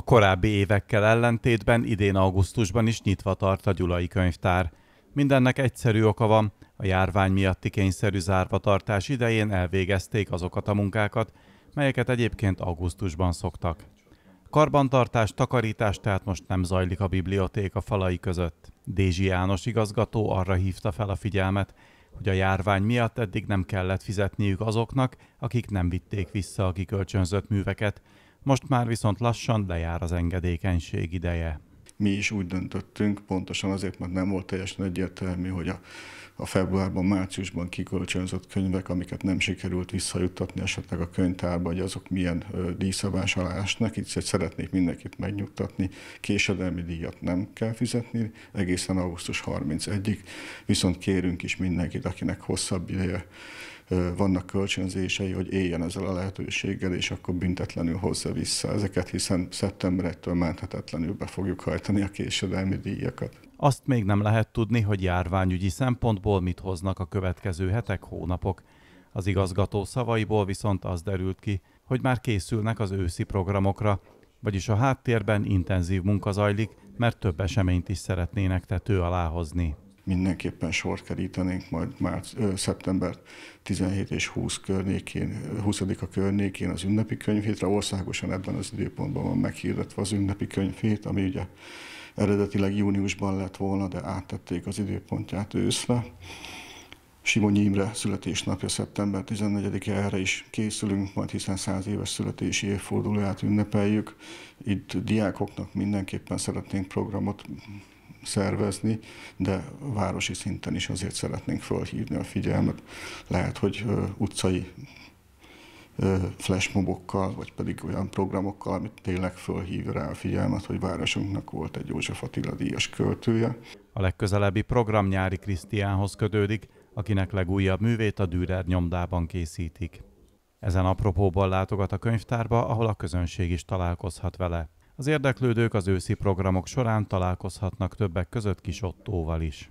A korábbi évekkel ellentétben idén augusztusban is nyitva tart a Gyulai könyvtár. Mindennek egyszerű oka van, a járvány miatti kényszerű zárvatartás idején elvégezték azokat a munkákat, melyeket egyébként augusztusban szoktak. Karbantartás, takarítás tehát most nem zajlik a bibliotéka falai között. Dézsi János igazgató arra hívta fel a figyelmet, hogy a járvány miatt eddig nem kellett fizetniük azoknak, akik nem vitték vissza a kikölcsönzött műveket, most már viszont lassan lejár az engedékenység ideje. Mi is úgy döntöttünk, pontosan azért, mert nem volt teljesen egyértelmű, hogy a, a februárban, márciusban kikölcsönzött könyvek, amiket nem sikerült visszajuttatni esetleg a könyvtárba, hogy azok milyen díjszabás alá esnek. Itt szeretnék mindenkit megnyugtatni, késedelmi díjat nem kell fizetni, egészen augusztus 31-ig, viszont kérünk is mindenkit, akinek hosszabb ideje vannak kölcsönzései, hogy éljen ezzel a lehetőséggel, és akkor büntetlenül hozza vissza ezeket, hiszen szeptember 1-től menthetetlenül be fogjuk hajtani a késedelmi díjakat. Azt még nem lehet tudni, hogy járványügyi szempontból mit hoznak a következő hetek, hónapok. Az igazgató szavaiból viszont az derült ki, hogy már készülnek az őszi programokra, vagyis a háttérben intenzív munka zajlik, mert több eseményt is szeretnének tető alá hozni mindenképpen sort kerítenénk majd már szeptember 17 és 20 környékén, 20 a környékén az ünnepi könyvhétre. Országosan ebben az időpontban van meghirdetve az ünnepi könyvhét, ami ugye eredetileg júniusban lett volna, de áttették az időpontját őszre. Simonyi Imre születésnapja szeptember 14-e, erre is készülünk, majd hiszen 100 éves születési évfordulóját ünnepeljük. Itt diákoknak mindenképpen szeretnénk programot szervezni, de városi szinten is azért szeretnénk fölhívni a figyelmet. Lehet, hogy utcai flashmobokkal, vagy pedig olyan programokkal, amit tényleg fölhív rá a figyelmet, hogy városunknak volt egy József Attila díjas költője. A legközelebbi program Nyári Krisztiánhoz kötődik, akinek legújabb művét a Dürer nyomdában készítik. Ezen apropóban látogat a könyvtárba, ahol a közönség is találkozhat vele. Az érdeklődők az őszi programok során találkozhatnak többek között Kis Ottóval is.